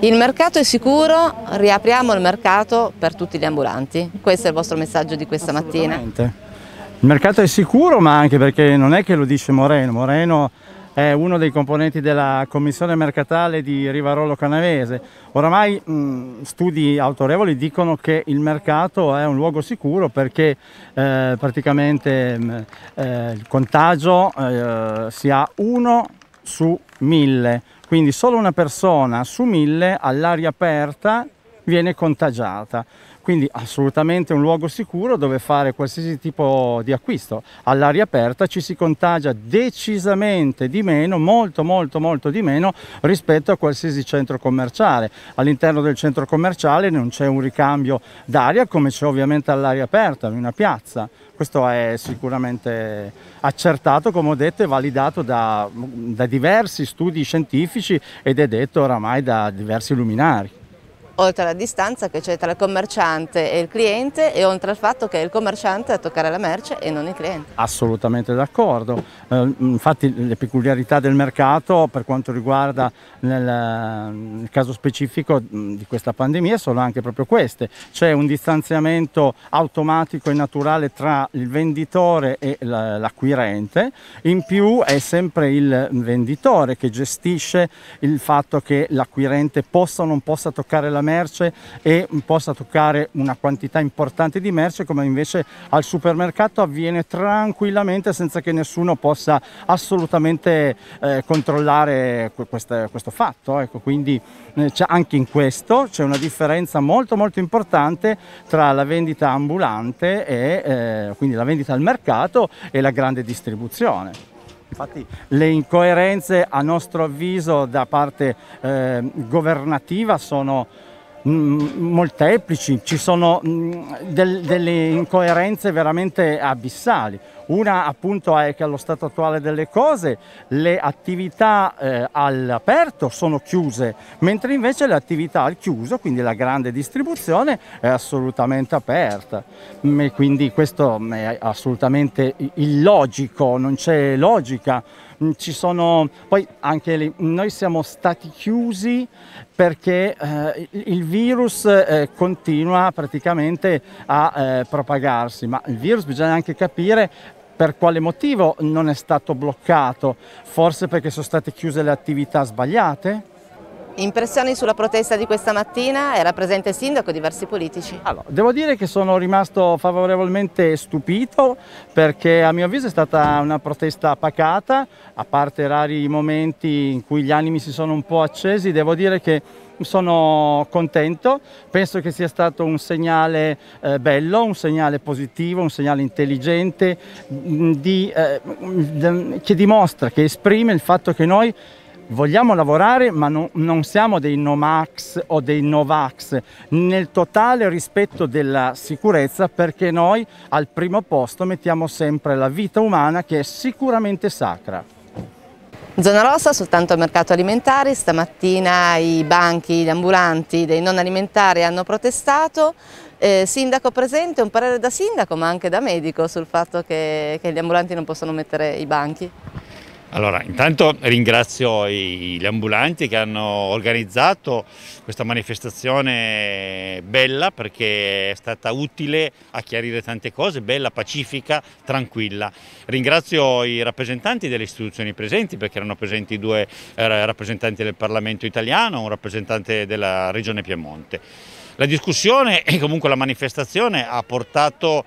Il mercato è sicuro, riapriamo il mercato per tutti gli ambulanti. Questo è il vostro messaggio di questa mattina. Il mercato è sicuro, ma anche perché non è che lo dice Moreno. Moreno è uno dei componenti della commissione mercatale di Rivarolo Canavese. Oramai mh, studi autorevoli dicono che il mercato è un luogo sicuro perché eh, praticamente mh, eh, il contagio eh, si ha uno su mille quindi solo una persona su mille all'aria aperta viene contagiata. Quindi assolutamente un luogo sicuro dove fare qualsiasi tipo di acquisto. All'aria aperta ci si contagia decisamente di meno, molto molto molto di meno rispetto a qualsiasi centro commerciale. All'interno del centro commerciale non c'è un ricambio d'aria come c'è ovviamente all'aria aperta, in una piazza. Questo è sicuramente accertato, come ho detto, e validato da, da diversi studi scientifici ed è detto oramai da diversi luminari oltre alla distanza che c'è tra il commerciante e il cliente e oltre al fatto che è il commerciante a toccare la merce e non il cliente. Assolutamente d'accordo, eh, infatti le peculiarità del mercato per quanto riguarda nel, eh, nel caso specifico di questa pandemia sono anche proprio queste, c'è un distanziamento automatico e naturale tra il venditore e l'acquirente, in più è sempre il venditore che gestisce il fatto che l'acquirente possa o non possa toccare la merce merce e possa toccare una quantità importante di merce come invece al supermercato avviene tranquillamente senza che nessuno possa assolutamente eh, controllare queste, questo fatto. Ecco, quindi eh, anche in questo c'è una differenza molto molto importante tra la vendita ambulante e eh, quindi la vendita al mercato e la grande distribuzione. Infatti le incoerenze a nostro avviso da parte eh, governativa sono Mm, molteplici, ci sono mm, del, delle incoerenze veramente abissali. Una appunto è che allo stato attuale delle cose le attività eh, all'aperto sono chiuse, mentre invece le attività al chiuso, quindi la grande distribuzione, è assolutamente aperta. Mm, e quindi questo è assolutamente illogico, non c'è logica. Mm, ci sono poi anche lì, mm, noi siamo stati chiusi perché eh, il virus eh, continua praticamente a eh, propagarsi, ma il virus bisogna anche capire per quale motivo non è stato bloccato, forse perché sono state chiuse le attività sbagliate? Impressioni sulla protesta di questa mattina? Era presente il sindaco, diversi politici. Allora, devo dire che sono rimasto favorevolmente stupito perché a mio avviso è stata una protesta pacata, a parte rari momenti in cui gli animi si sono un po' accesi, devo dire che sono contento, penso che sia stato un segnale eh, bello, un segnale positivo, un segnale intelligente mh, mm, di, eh, mh, mm, che dimostra, che esprime il fatto che noi vogliamo lavorare ma no, non siamo dei Nomax o dei Novax nel totale rispetto della sicurezza perché noi al primo posto mettiamo sempre la vita umana che è sicuramente sacra. Zona rossa soltanto al mercato alimentare, stamattina i banchi, gli ambulanti dei non alimentari hanno protestato, eh, sindaco presente, un parere da sindaco ma anche da medico sul fatto che, che gli ambulanti non possono mettere i banchi. Allora, intanto ringrazio gli ambulanti che hanno organizzato questa manifestazione bella perché è stata utile a chiarire tante cose, bella, pacifica, tranquilla. Ringrazio i rappresentanti delle istituzioni presenti perché erano presenti due rappresentanti del Parlamento italiano, un rappresentante della Regione Piemonte. La discussione e comunque la manifestazione ha portato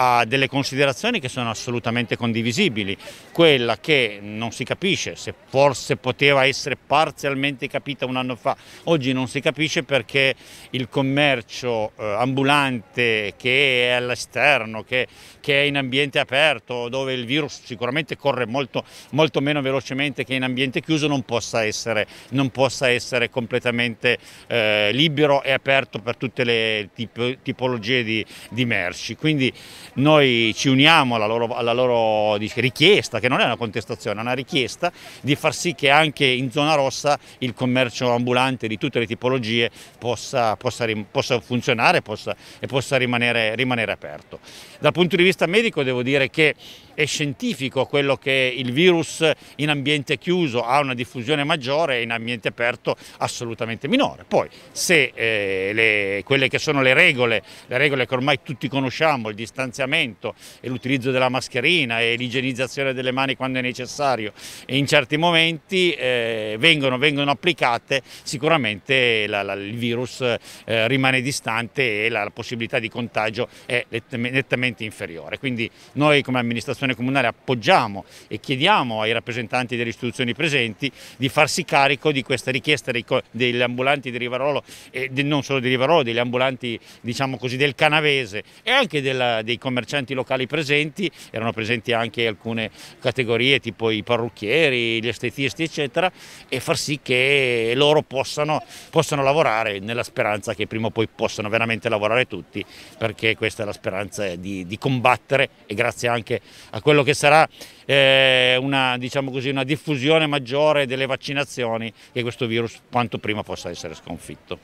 a delle considerazioni che sono assolutamente condivisibili, quella che non si capisce, se forse poteva essere parzialmente capita un anno fa, oggi non si capisce perché il commercio eh, ambulante che è all'esterno, che, che, è in ambiente aperto, dove il virus sicuramente corre molto, molto meno velocemente che in ambiente chiuso, non possa essere, non possa essere completamente eh, libero e aperto per tutte le tipo, tipologie di, di merci. Quindi noi ci uniamo alla loro, alla loro richiesta, che non è una contestazione, è una richiesta di far sì che anche in zona rossa il commercio ambulante di tutte le tipologie possa, possa, possa funzionare possa, e possa rimanere, rimanere aperto. Dal punto di vista medico devo dire che è scientifico quello che il virus in ambiente chiuso ha una diffusione maggiore e in ambiente aperto assolutamente minore. Poi se eh, le, quelle che sono le regole, le regole che ormai tutti conosciamo, il distanziamento e l'utilizzo della mascherina e l'igienizzazione delle mani quando è necessario e in certi momenti eh, vengono, vengono, applicate, sicuramente la, la, il virus eh, rimane distante e la, la possibilità di contagio è nettamente inferiore. Quindi noi come amministrazione amministrazione comunale appoggiamo e chiediamo ai rappresentanti delle istituzioni presenti di farsi carico di questa richiesta degli ambulanti di Rivarolo e non solo di Rivarolo, degli ambulanti diciamo così, del Canavese e anche della, dei commercianti locali presenti, erano presenti anche alcune categorie tipo i parrucchieri, gli estetisti eccetera e far sì che loro possano, possano lavorare nella speranza che prima o poi possano veramente lavorare tutti perché questa è la speranza di, di combattere e grazie anche a a quello che sarà eh, una, diciamo così, una diffusione maggiore delle vaccinazioni che questo virus quanto prima possa essere sconfitto.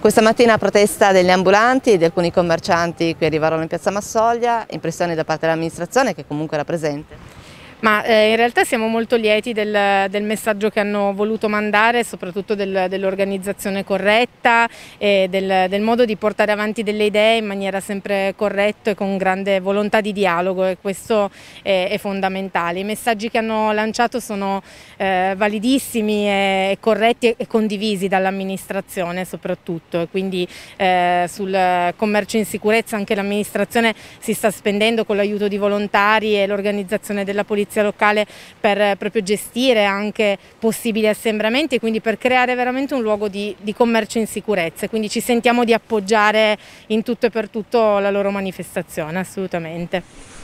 Questa mattina protesta degli ambulanti e di alcuni commercianti qui arrivarono in piazza Massoglia, impressioni da parte dell'amministrazione che comunque era presente. Ma eh, in realtà siamo molto lieti del, del, messaggio che hanno voluto mandare, soprattutto del, dell'organizzazione corretta e del, del, modo di portare avanti delle idee in maniera sempre corretta e con grande volontà di dialogo e questo è, è fondamentale. I messaggi che hanno lanciato sono eh, validissimi e, corretti e condivisi dall'amministrazione soprattutto, e quindi eh, sul commercio in sicurezza anche l'amministrazione si sta spendendo con l'aiuto di volontari e l'organizzazione della polizia polizia locale per eh, proprio gestire anche possibili assembramenti e quindi per creare veramente un luogo di, di commercio in sicurezza. Quindi ci sentiamo di appoggiare in tutto e per tutto la loro manifestazione, assolutamente.